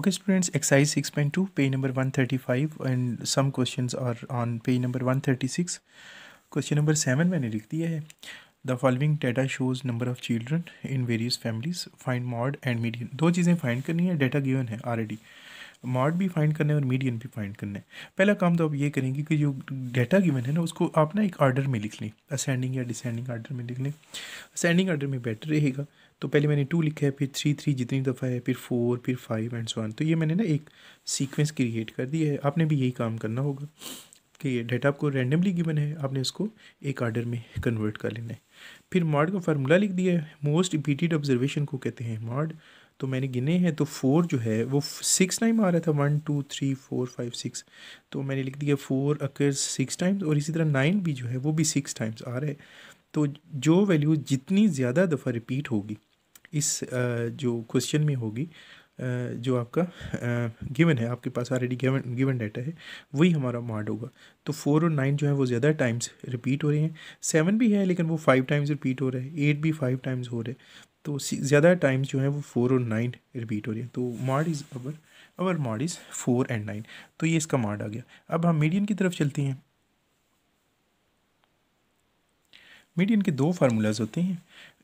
okay students exercise six point two page number one thirty five and some question are on page number one thirty six question number seven मैंने लिख दिया है the following data shows number of children in various families find mode and medium दो चीज़ें find करनी है data given है already mode भी फाइंड करना है और मीडियन भी फाइंड करना है पहला काम तो आप ये करेंगे कि जो डाटा गिवन है ना उसको आप ना एक आर्डर में लिख लें असेंडिंग या डिसेंडिंग आर्डर में लिख लें असेंडिंग आर्डर में बेटर रहेगा तो पहले मैंने टू लिखा है फिर थ्री थ्री जितनी दफ़ा है फिर फोर फिर फाइव एंड सो वन तो ये मैंने ना एक सीक्वेंस क्रिएट कर दिया है आपने भी यही काम करना होगा कि ये डाटा आपको रैंडमली गिवन है आपने इसको एक आर्डर में कन्वर्ट कर लेना है फिर मॉड का फार्मूला लिख दिया है मोस्ट रिपीटेड ऑब्जर्वेशन को कहते हैं मॉड तो मैंने गिने हैं तो फोर जो है वो सिक्स टाइम आ रहा था one two three four five six तो मैंने लिख दिया फोर अकर सिक्स टाइम्स और इसी तरह नाइन भी जो है वो भी सिक्स टाइम्स आ रहा है तो जो वैल्यू जितनी ज़्यादा दफ़ा रिपीट होगी इस जो क्वेश्चन में होगी जो आपका गिवन है आपके पास ऑलरेडी गिवन गिवन डाटा है वही हमारा मार्ड होगा तो फोर और नाइन जो है वो ज़्यादा टाइम्स रिपीट हो रहे हैं सेवन भी है लेकिन वो फाइव टाइम्स रिपीट हो रहा है एट भी फाइव टाइम्स हो रहे हैं तो ज़्यादा टाइम्स जो है वो फोर और नाइन रिपीट हो रही है तो mode is our our mode is four and nine तो ये इसका मार्ड आ गया अब हम मीडियन की तरफ चलते हैं मीडियन के दो फार्मूलाज होते हैं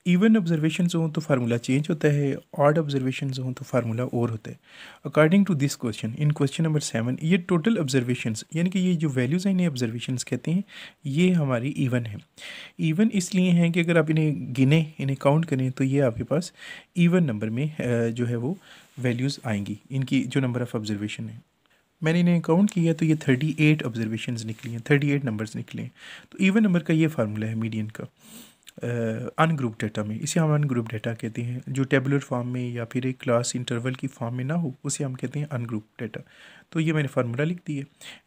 इवन ऑब्जर्वेशन हों तो फार्मूला चेंज होता है ऑड ऑब्जर्वेशन हों तो फार्मूला और होता है according to this question in question number seven ये टोटल ऑब्जर्वेशन यानी कि ये जो वैल्यूज़ हैं इन्हें ऑब्जर्वेशन कहते हैं ये हमारी इवन है इवन इसलिए हैं कि अगर आप इन्हें गिने इन्हें काउंट करें तो ये आपके पास इवन नंबर में जो है वो वैल्यूज़ आएंगी इनकी जो नंबर ऑफ़ ऑब्जर्वेशन है मैंने इन्हें काउंट किया तो ये थर्टी एट ऑब्जर्वेशन निकली हैं थर्टी एट नंबर्स निकले हैं तो इवन नंबर का ये फार्मूला है मीडियन का अनग्रुप डेटा में इसे हम अनग्रुप डेटा कहते हैं जो टेबुलर फॉर्म में या फिर एक क्लास इंटरवल की फॉर्म में ना हो उसे हम कहते हैं अनग्रुप डेटा तो ये मैंने फार्मूला लिख दी है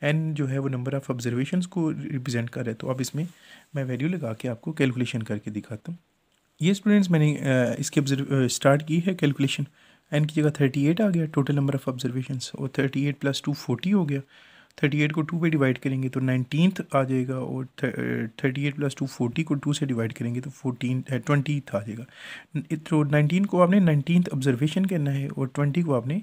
एन जो है वो नंबर ऑफ़ ऑब्जर्वेशन को रिप्रेजेंट कर रहे तो अब इसमें मैं वैल्यू लगा के आपको कैलकुलेशन करके दिखाता हूँ ये स्टूडेंट्स मैंने इसकी स्टार्ट की है कैलकुलेशन एन की जगह थर्टी एट आ गया टोटल नंबर ऑफ़ ऑब्जर्वेशन और thirty eight plus two forty हो गया थर्टी एट को टू पे डिवाइड करेंगे तो नाइनटीन आ जाएगा और thirty eight plus two forty को टू से डिवाइड करेंगे तो फोर्टीन ट्वेंटी आ जाएगा तो नाइनटीन को आपने नाइनटीन ऑब्जर्वेशन करना है और ट्वेंटी को आपने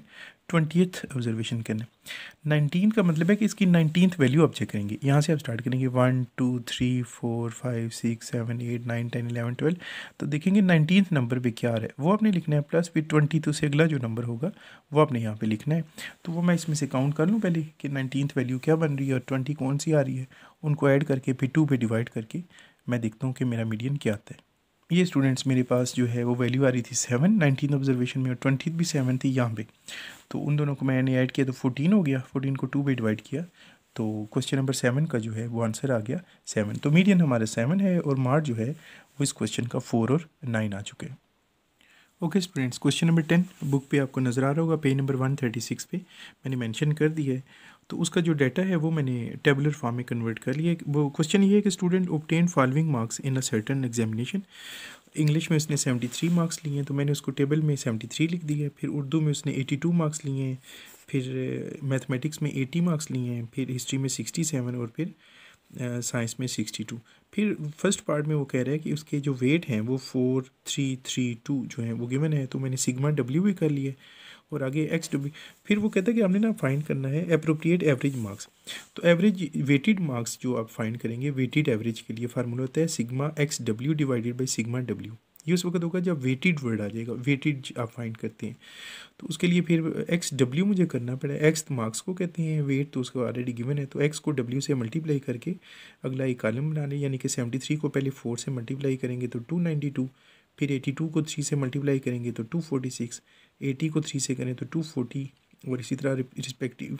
ट्वेंटीथ ऑब्जर्वेशन करना है नाइनटीन का मतलब है कि इसकी नाइनटीन्थ वैल्यू आप चेक करेंगे यहाँ से आप स्टार्ट करेंगे one two three four five six seven eight nine ten eleven twelve तो देखेंगे नाइनटीन नंबर पर क्या आ रहा है वो आपने लिखना है प्लस फिर ट्वेंटी तो से अगला जो नंबर होगा वो आपने यहाँ पर लिखना है तो वो मैं इसमें से काउंट कर लूँ पहले कि नाइनटीन वैल्यू वैल्यू क्या बन रही है और ट्वेंटी कौन सी आ रही है उनको ऐड करके फिर टू पे डिवाइड करके मैं देखता हूँ कि मेरा मीडियन क्या आता है ये स्टूडेंट्स मेरे पास जो है वो वैल्यू आ रही थी सेवन नाइनटीन ऑब्जर्वेशन में और ट्वेंटी भी सेवन थी यहाँ पे तो उन दोनों को मैंने ऐड किया तो फोर्टीन हो गया फोर्टीन को टू पे डिवाइड किया तो क्वेश्चन नंबर सेवन का जो है वो आंसर आ गया सेवन तो मीडियन हमारा सेवन है और मार्च जो है वो इस क्वेश्चन का फोर और नाइन आ चुके हैं okay students question number ten book पे आपको नज़र आ रहा होगा page number one thirty six पे मैंने मेंशन कर दिया है तो उसका जो डाटा है वो मैंने टेबलर फॉर्म में कन्वर्ट कर लिया वो क्वेश्चन ये है कि student obtain following marks in a certain examination English में उसने सेवेंटी थ्री मार्क्स लिए हैं तो मैंने उसको टेबल में सेवेंटी थ्री लिख दिया फिर उर्दू में उसने एटी टू मार्क्स लिए हैं फिर मैथमेटिक्स में एटी मार्क्स लिए हैं फिर हिस्ट्री में सिक्सटी सेवन और फिर साइंस में सिक्सटी टू फिर फर्स्ट पार्ट में वो कह रहा है कि उसके जो वेट हैं वो फोर थ्री थ्री टू जो हैं वो गिवन है तो मैंने सिग्मा डब्ल्यू भी कर लिया और आगे एक्स डब्ल्यू फिर वो कहता है कि हमने ना फाइंड करना है अप्रोप्रिएट एवरेज मार्क्स तो एवरेज वेटेड मार्क्स जो आप फाइंड करेंगे वेटेड एवरेज के लिए फार्मूला होता है sigma X W divided by sigma W ये उस वक्त होगा जब वेटेड वर्ड आ जाएगा वेटेड आप फाइंड करते हैं तो उसके लिए फिर एक्स डब्ल्यू मुझे करना पड़ेगा एक्स मार्क्स को कहते हैं वेट तो उसका ऑलरेडी गिवन है तो एक्स को डब्ल्यू से मल्टीप्लाई करके अगला एक कॉलम बना लें यानी कि सेवेंटी थ्री को पहले फोर से मल्टीप्लाई करेंगे तो टू नाइन्टी टू फिर एटी टू को थ्री से मल्टीप्लाई करेंगे तो टू फोर्टी सिक्स एटी को थ्री से करें तो टू फोर्टी और इसी तरह रिस्पेक्टिव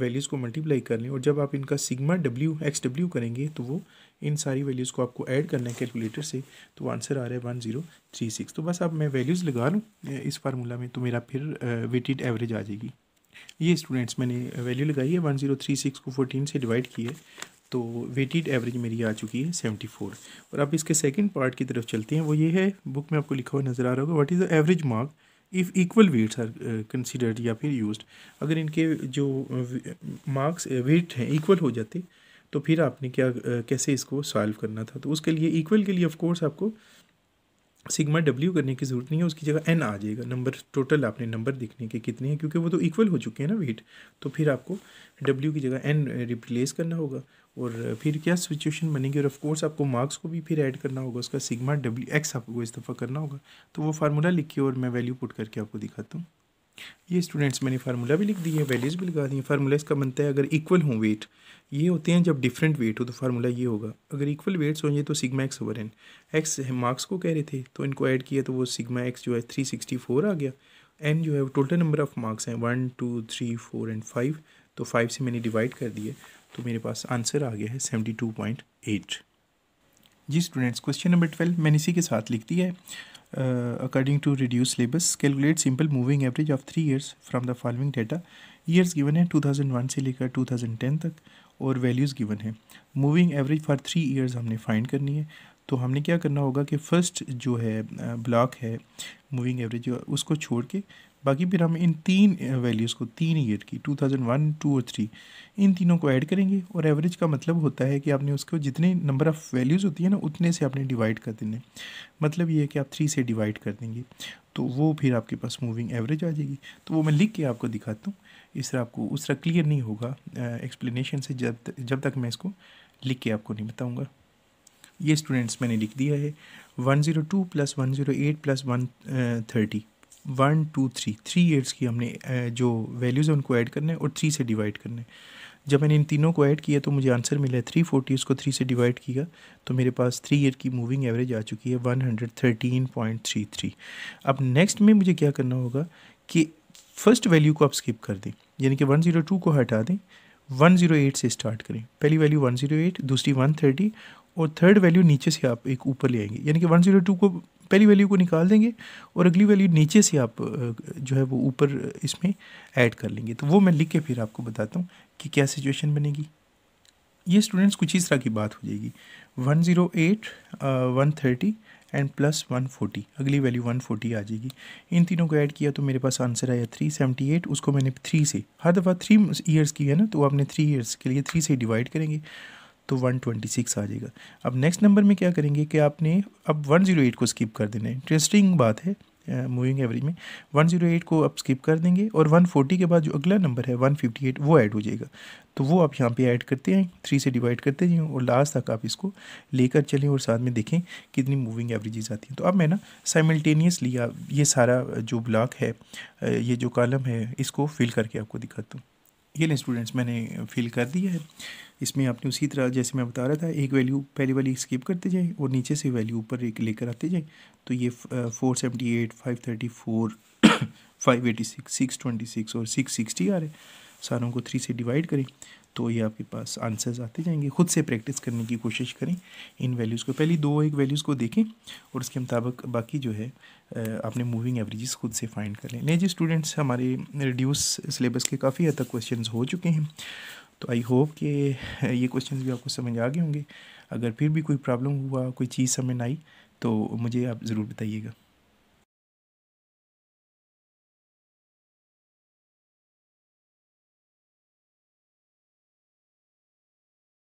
वैल्यूज़ को मल्टीप्लाई कर लें और जब आप इनका सिग्मा डब्ल्यू एक्स डब्ल्यू करेंगे तो वो इन सारी वैल्यूज़ को आपको ऐड करना है कैलकुलेटर से तो आंसर आ रहा है वन ज़ीरो थ्री सिक्स तो बस अब मैं वैल्यूज़ लगा लूँ इस फार्मूला में तो मेरा फिर वेटेड एवरेज आ जाएगी ये स्टूडेंट्स मैंने वैल्यू लगाई है वन ज़ीरो थ्री सिक्स को फोर्टीन से डिवाइड की है तो वेटेड एवरेज मेरी आ चुकी है सेवेंटी फोर और अब इसके सेकेंड पार्ट की तरफ चलते हैं वो ये है बुक में आपको लिखा हुआ नज़र आ रहा होगा what is the average mark if equal weights are considered या फिर यूज अगर इनके जो मार्क्स uh, वेट uh, हैं इक्वल हो जाते तो फिर आपने क्या uh, कैसे इसको सॉल्व करना था तो उसके लिए इक्वल के लिए ऑफ कोर्स आपको सिग्मा डब्ल्यू करने की ज़रूरत नहीं है उसकी जगह एन आ जाएगा नंबर टोटल आपने नंबर देखने के कितने हैं क्योंकि वो तो इक्वल हो चुके हैं ना वेट तो फिर आपको डब्ल्यू की जगह एन रिप्लेस करना होगा और फिर क्या सिचुएशन बनेगी और ऑफकोर्स आपको मार्क्स को भी फिर ऐड करना होगा उसका सिग्मा डब्ल्यू एक्स आपको इस दफ़ा करना होगा तो वो फार्मूला लिखिए और मैं वैल्यू पुट करके आपको दिखाता हूँ ये स्टूडेंट्स मैंने फार्मूला भी लिख दिया है वैल्यूज़ भी लगा दी है फार्मूला इसका बनता है अगर इक्वल हो वेट ये होते हैं जब डिफरेंट वेट हो तो फार्मूला ये होगा अगर इक्वल वेट्स होंगे तो sigma X over N X marks को कह रहे थे तो इनको ऐड किया तो वो सिग्मा एक्स जो है थ्री सिक्सटी फोर आ गया एन जो है वो टोटल नंबर ऑफ मार्क्स हैं one two three four and five तो फाइव से मैंने डिवाइड कर दिया तो मेरे पास आंसर आ गया है सेवेंटी टू पॉइंट एट जी स्टूडेंट्स क्वेश्चन नंबर ट्वेल्व मैंने इसी के साथ लिख दिया है uh, according to reduced syllabus calculate simple moving average of three years from the following data years given है 2001 से लेकर 2010 तक और values given है moving average for three years हमने find करनी है तो हमने क्या करना होगा कि फर्स्ट जो है ब्लॉक है मूविंग एवरेज उसको छोड़ के बाकी फिर हम इन तीन वैल्यूज़ को तीन ईयर की टू थाउजेंड वन टू और थ्री इन तीनों को ऐड करेंगे और एवरेज का मतलब होता है कि आपने उसको जितने नंबर ऑफ़ वैल्यूज़ होती है ना उतने से आपने डिवाइड कर देने मतलब ये है कि आप थ्री से डिवाइड कर देंगे तो वो फिर आपके पास मूविंग एवरेज आ जाएगी तो वो मैं लिख के आपको दिखाता हूँ इस तरह आपको उस तरह क्लियर नहीं होगा एक्सप्लेनेशन से जब तक, जब तक मैं इसको लिख के आपको नहीं बताऊँगा ये स्टूडेंट्स मैंने लिख दिया है one zero two plus one zero eight plus one thirty one two three three eights की हमने जो वैल्यूज़ है उनको ऐड करने और थ्री से डिवाइड करने जब मैंने इन तीनों को ऐड किया तो मुझे आंसर मिला है थ्री फोर्टी उसको थ्री से डिवाइड किया तो मेरे पास थ्री ईयर की मूविंग एवरेज आ चुकी है one hundred thirteen point three three अब नेक्स्ट में मुझे क्या करना होगा कि फर्स्ट वैल्यू को आप स्किप कर दें यानी कि वन ज़ीरो टू को हटा दें वन ज़ीरो एट से स्टार्ट करें पहली वैल्यू वन ज़ीरो एट दूसरी वन थर्टी और थर्ड वैल्यू नीचे से आप एक ऊपर ले आएंगे यानी कि वन ज़ीरो टू को पहली वैल्यू को निकाल देंगे और अगली वैल्यू नीचे से आप जो है वो ऊपर इसमें ऐड कर लेंगे तो वो मैं लिख के फिर आपको बताता हूँ कि क्या सिचुएशन बनेगी ये स्टूडेंट्स कुछ इस तरह की बात हो जाएगी one zero eight one thirty and plus one forty अगली वैल्यू वन फोर्टी आ जाएगी इन तीनों को ऐड किया तो मेरे पास आंसर आया थ्री सेवेंटी एट उसको मैंने थ्री से हर दफ़ा थ्री ईयर्स की है ना तो आपने थ्री ईयर्स के लिए थ्री से डिवाइड करेंगे तो 126 आ जाएगा अब नेक्स्ट नंबर में क्या करेंगे कि आपने अब 108 को स्किप कर देना है इंटरेस्टिंग बात है मूविंग एवरेज में 108 को आप स्किप कर देंगे और 140 के बाद जो अगला नंबर है 158 वो ऐड हो जाएगा तो वो आप यहाँ पे ऐड करते हैं थ्री से डिवाइड करते जाएँ और लास्ट तक आप इसको लेकर चलें और साथ में देखें कितनी मूविंग एवरेजेस आती हैं तो अब मैं ना साइमल्टेनियसली ये सारा जो ब्लॉक है ये जो कॉलम है इसको फिल करके आपको दिखाता हूँ ये लें स्टूडेंट्स मैंने फिल कर दिया है इसमें आपने उसी तरह जैसे मैं बता रहा था एक वैल्यू पहली वाली स्किप करते जाएँ और नीचे से वैल्यू ऊपर एक लेकर आते जाएँ तो ये four seventy eight five thirty four five eighty six six twenty six और सिक्स सिक्सटी आ रहे हैं सारों को थ्री से डिवाइड करें तो ये आपके पास आंसर्स आते जाएंगे खुद से प्रैक्टिस करने की कोशिश करें इन वैल्यूज़ को पहले दो एक वैल्यूज़ को देखें और उसके मुताबिक बाकी जो है आपने मूविंग एवरेजेस खुद से फाइंड कर लें नए जी स्टूडेंट्स हमारे रिड्यूस सिलेबस के काफ़ी हद तक क्वेश्चन हो चुके हैं तो आई होप कि ये क्वेश्चन भी आपको समझ आ गए होंगे अगर फिर भी कोई प्रॉब्लम हुआ कोई चीज़ समझ आई तो मुझे आप ज़रूर बताइएगा